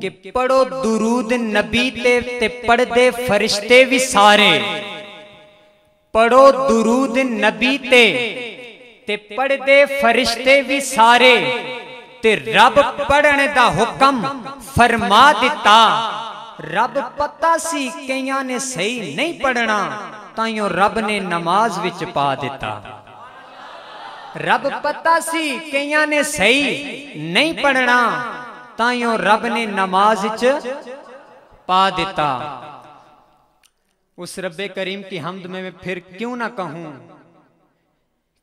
ਕਿ ਪੜੋ ਦਰੂਦ ਨਬੀ ਤੇ ਤੇ ਪੜਦੇ ਫਰਿਸ਼ਤੇ ਵੀ ਸਾਰੇ ਪੜੋ ਦਰੂਦ ਨਬੀ ਤੇ ਤੇ ਪੜਦੇ ਫਰਿਸ਼ਤੇ ਵੀ ਸਾਰੇ ਤੇ ਰੱਬ ਪੜਨ ਦਾ ਹੁਕਮ ਫਰਮਾ ਦਿੱਤਾ ਰੱਬ ਪਤਾ ਸੀ ਕਈਆਂ ਨੇ ਸਹੀ ਨਹੀਂ ਪੜਨਾ ਤਾਈਓ ਰੱਬ ਨੇ ਨਮਾਜ਼ ਵਿੱਚ ਪਾ ਦਿੱਤਾ ਰੱਬ ਪਤਾ ਸੀ ਕਈਆਂ ਨੇ ਸਹੀ ਨਹੀਂ ਪੜਨਾ ताइयों रब ने नमाज च पा दिता उस रब करीम की हमद में मैं फिर क्यों ना कहूं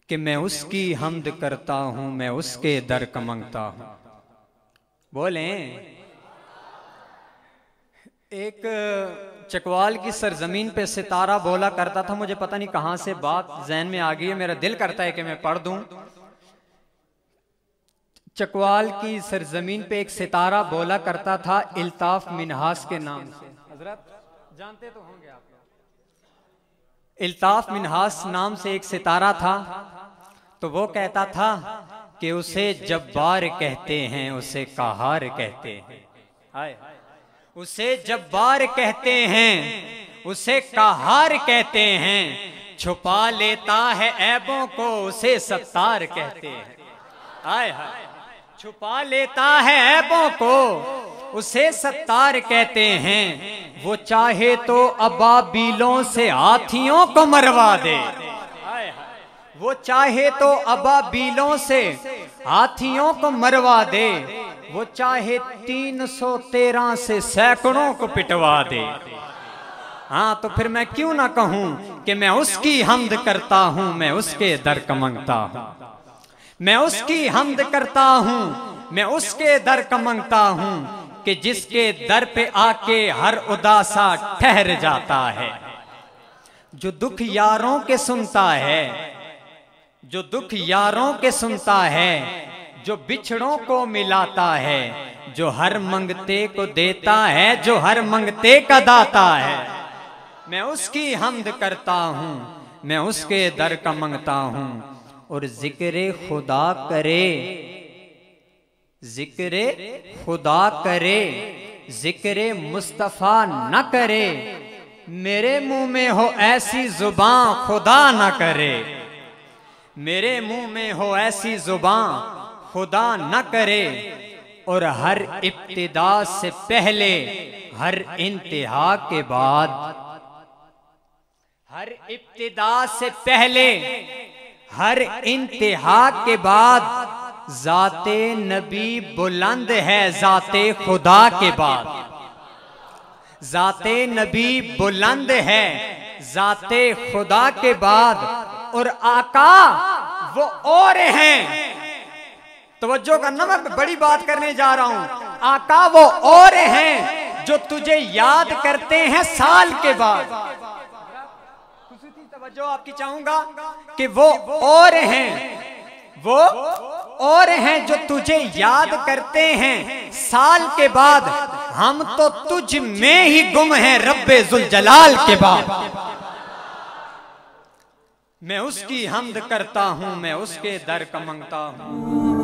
कि मैं उसकी हमद करता हूं मैं उसके दर कमंगता हूं बोले एक चकवाल की सरजमीन पे सितारा बोला करता था मुझे पता नहीं कहां से बात जहन में आ गई है मेरा दिल करता है कि मैं पढ़ दूं चकवाल की सरजमीन पे एक सितारा बोला करता था इल्ताफ मिनहास के नाम से हजरत जानते तो होंगे आप इल्ताफ मिनहास नाम से एक सितारा था तो वो कहता था कि उसे जब्बार कहते हैं उसे कहार कहते हैं उसे जब्बार कहते हैं उसे कहार कहते हैं छुपा लेता है ऐबों को उसे सत्तार कहते हैं आय हाय छुपा लेता है ऐबों को उसे सत्तार कहते हैं वो चाहे तो अबाबीलों से हाथियों को मरवा दे वो चाहे तो अबाबीलों से हाथियों को मरवा दे वो चाहे तीन सौ तेरह से सैकड़ों को पिटवा दे हाँ तो फिर मैं क्यों ना कहूं कि मैं उसकी हमद करता हूं मैं उसके दर कमंगता हूं मैं उसकी हमद करता हूँ मैं उसके दर का मंगता हूँ कि जिसके दर पे आके हर उदासा ठहर जाता है जो दुख यारों के सुनता है जो दुख यारों के सुनता है जो बिछड़ों को मिलाता है जो हर मंगते को देता है जो हर मंगते का दाता है मैं उसकी हमद करता हूँ मैं उसके दर का मंगता हूँ और जिक्र खुदा करे जिक्र खुदा करे जिक्र मुस्तफ़ा न करे मेरे मुंह में हो ऐसी जुबा खुदा न करे मेरे मुंह में हो ऐसी जुबा खुदा न करे और हर इब्तदा से पहले हर इंतहा के बाद हर इब्तदा से पहले हर इंतहा के बाद जाते नबी बुलंद है जाते खुदा के बाद जाते नबी बुलंद है जाते खुदा के बाद और आका वो और हैं तवज्जो करना मैं बड़ी बात करने जा रहा हूं आका वो और हैं जो तुझे याद करते हैं साल के बाद तवज्जो आपकी चाहूंगा कि वो और हैं वो और हैं जो तुझे याद करते हैं साल के बाद हम तो तुझ में ही गुम हैं रब्बे जुल जलाल के बाद मैं उसकी हमद करता हूं मैं उसके दर का मंगता हूं